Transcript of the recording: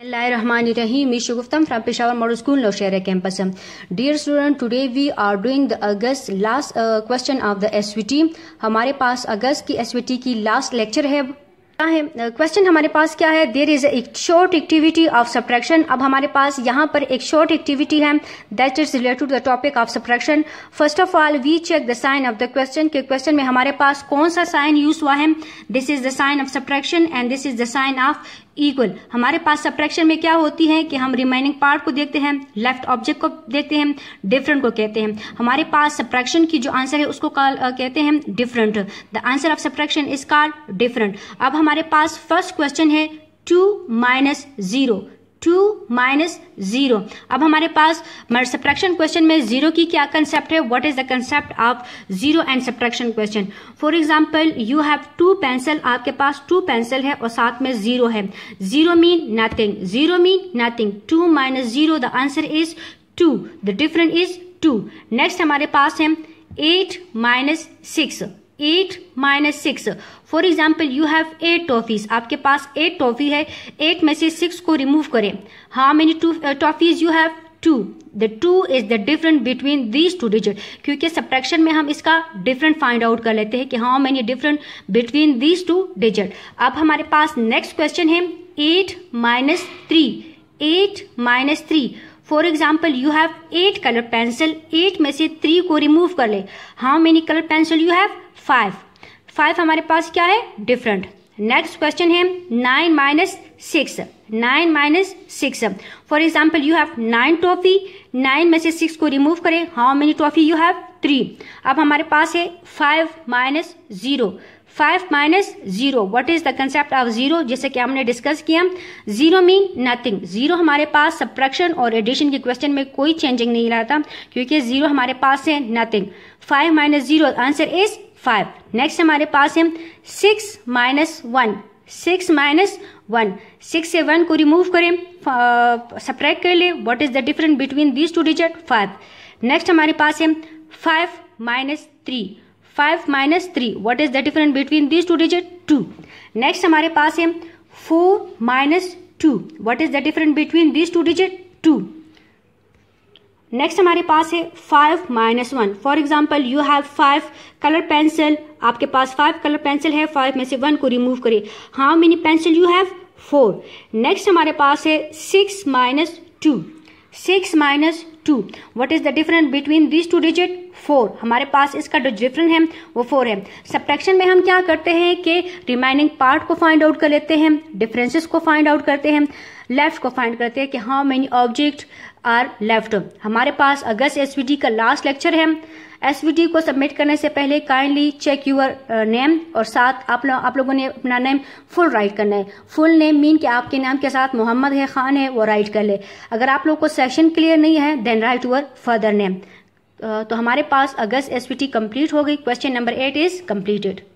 Bismillahirrahmanirrahim. Ms. Shuguftam from Peshawar Model School, Noshera campus. Dear student, today we are doing the August last uh, question of the SVT. हमारे पास अगस्त की SVT की last lecture है है question uh, हमारे पास क्या है देर इज एक शॉर्ट एक्टिविटी ऑफ सब्ट्रैक्शन अब हमारे पास यहाँ पर एक शॉर्ट एक्टिविटी है that is related to the topic of subtraction first of all we check the sign of the question के क्वेश्चन में हमारे पास कौन सा साइन यूज हुआ है this is the sign of subtraction and this is the sign of equal हमारे पास सब्ट्रैक्शन में क्या होती है कि हम रिमाइनिंग पार्ट को देखते हैं लेफ्ट ऑब्जेक्ट को देखते हैं डिफरेंट को कहते हैं हमारे पास सब्ट्रैक्शन की जो आंसर है उसको कॉल कहते हैं different the answer of subtraction is called different अब हमारे पास फर्स्ट क्वेश्चन है two minus zero two minus zero अब हमारे पास सब्ट्रैक्शन क्वेश्चन में जीरो की क्या कंसेप्ट है what is the concept of zero and subtraction question for example you have two pencil आपके पास टू पेंसिल है और साथ में जीरो है zero mean nothing zero mean nothing two minus zero the answer is two the different is two next हमारे पास है eight minus six eight minus six for example you have eight toffees आपके पास eight toffee है eight में से six को remove करें how many two toffees you have two the two is the different between these two digit क्योंकि subtraction में हम इसका डिफरेंट फाइंड आउट कर लेते हैं कि how many different between these two digit अब हमारे पास नेक्स्ट क्वेश्चन है eight minus three eight minus three for example you have eight colour pencil eight में से थ्री को रिमूव कर ले how many colour pencil you have five five हमारे पास क्या है डिफरेंट नेक्स्ट क्वेश्चन है nine minus six nine minus six for example you have nine trophy nine में से सिक्स को रिमूव करें how many trophy you have three अब हमारे पास है five minus zero five minus zero what is the concept of zero जैसे कि हमने डिस्कस किया जीरो मीन नथिंग जीरो हमारे पास सब्ट्रैक्शन और एडिशन के क्वेश्चन में कोई चेंजिंग नहीं रहता क्योंकि जीरो हमारे पास है nothing five minus zero answer is five next हमारे पास है six minus one six minus one six से वन को रिमूव करें सब्ट्रैक्ट कर ले what is the difference between these two digit five next हमारे पास है five minus three five minus three what is the difference between this two digit two next हमारे पास है four minus two what is the difference between this two digit two next हमारे पास है five minus one for example you have five colour pencil आपके पास five colour pencil है five में से वन को रिमूव करें how many pencil you have four next हमारे पास है six minus two six minus two what is the difference between this two digit four हमारे पास इसका जो डिफरेंट है वो फोर है सब्ट्रैक्शन में हम क्या करते हैं कि रिमाइनिंग पार्ट को फाइंड आउट कर लेते हैं डिफरेंसेस को फाइंड आउट करते हैं लेफ्ट को फाइंड करते हैं कि how many object are left हमारे पास अगस्त एस का लास्ट लेक्चर है एस को सबमिट करने से पहले काइंडली चेक यूर नेम और साथ आप लो, आप लोगों ने अपना नेम फुल राइट करना है फुल नेम मीन कि आपके नाम के साथ मोहम्मद है खान है वो राइट कर ले अगर आप लोग को सेक्शन क्लियर नहीं है then then write your further name तो हमारे पास अगस्त एस कंप्लीट हो गई question number eight is completed